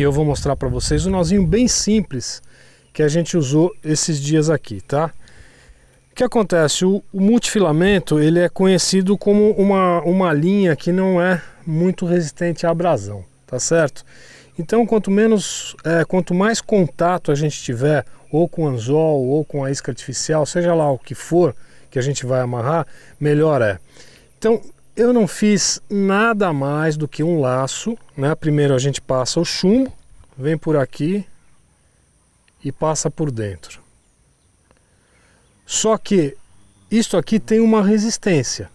e eu vou mostrar para vocês um nozinho bem simples que a gente usou esses dias aqui, tá? O que acontece? O, o multifilamento ele é conhecido como uma, uma linha que não é muito resistente à abrasão, tá certo? Então, quanto menos, é, quanto mais contato a gente tiver, ou com anzol, ou com a isca artificial, seja lá o que for que a gente vai amarrar, melhor é. Então, eu não fiz nada mais do que um laço, né? Primeiro a gente passa o chumbo, vem por aqui e passa por dentro. Só que isto aqui tem uma resistência.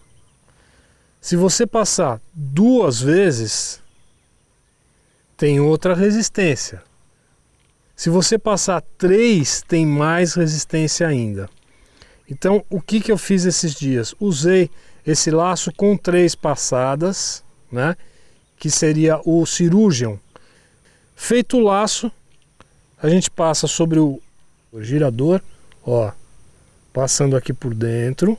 Se você passar duas vezes, tem outra resistência. Se você passar três, tem mais resistência ainda. Então, o que, que eu fiz esses dias? Usei esse laço com três passadas, né? que seria o cirurgião, Feito o laço, a gente passa sobre o girador, ó, passando aqui por dentro.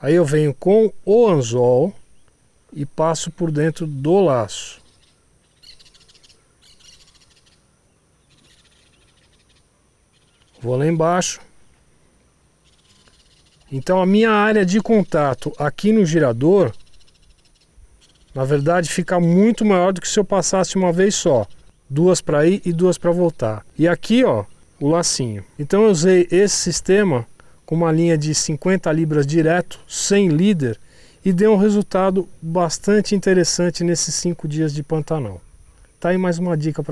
Aí eu venho com o anzol e passo por dentro do laço. Vou lá embaixo. Então a minha área de contato aqui no girador na verdade, fica muito maior do que se eu passasse uma vez só, duas para ir e duas para voltar. E aqui, ó, o lacinho. Então eu usei esse sistema com uma linha de 50 libras direto, sem líder, e deu um resultado bastante interessante nesses cinco dias de Pantanal. Tá aí mais uma dica para